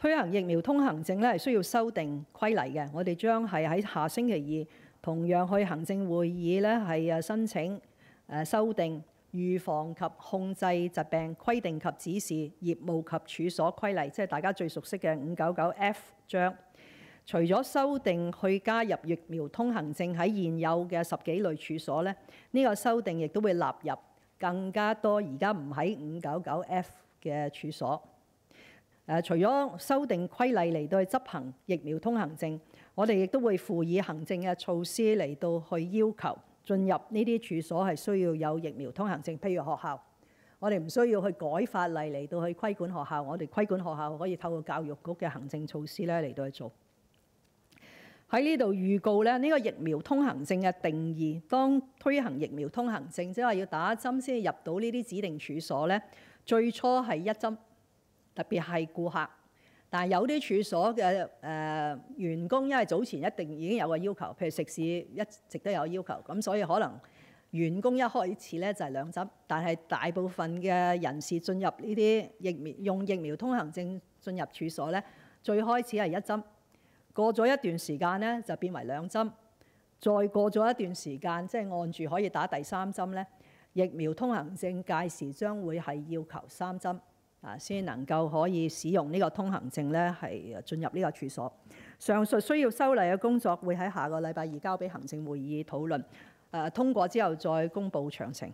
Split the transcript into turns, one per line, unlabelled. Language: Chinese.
推行疫苗通行證咧係需要修訂規例嘅，我哋將係喺下星期二同樣去行政會議咧係誒申請誒修訂預防及控制疾病規定及指示業務及處所規例，即係大家最熟悉嘅五九九 F 章。除咗修訂去加入疫苗通行證喺現有嘅十幾類處所咧，呢個修訂亦都會納入更加多而家唔喺五九九 F 嘅處所。誒，除咗修訂規例嚟到去執行疫苗通行證，我哋亦都會附以行政嘅措施嚟到去要求進入呢啲處所係需要有疫苗通行證。譬如學校，我哋唔需要去改法例嚟到去規管學校，我哋規管學校可以透過教育局嘅行政措施咧嚟到去做。喺呢度預告咧，呢個疫苗通行證嘅定義，當推行疫苗通行證，即係話要打針先入到呢啲指定處所咧，最初係一針。特別係顧客，但係有啲處所嘅誒員工，因為早前一定已經有個要求，譬如食肆一直都有要求，咁所以可能員工一開始咧就係兩針，但係大部分嘅人士進入呢啲疫苗用疫苗通行證進入處所咧，最開始係一針，過咗一段時間咧就變為兩針，再過咗一段時間，即係按住可以打第三針咧，疫苗通行證屆時將會係要求三針。啊，先能夠可以使用呢個通行證咧，係進入呢個處所。上述需要修例嘅工作會喺下個禮拜二交俾行政會議討論。誒通過之後再公佈詳情。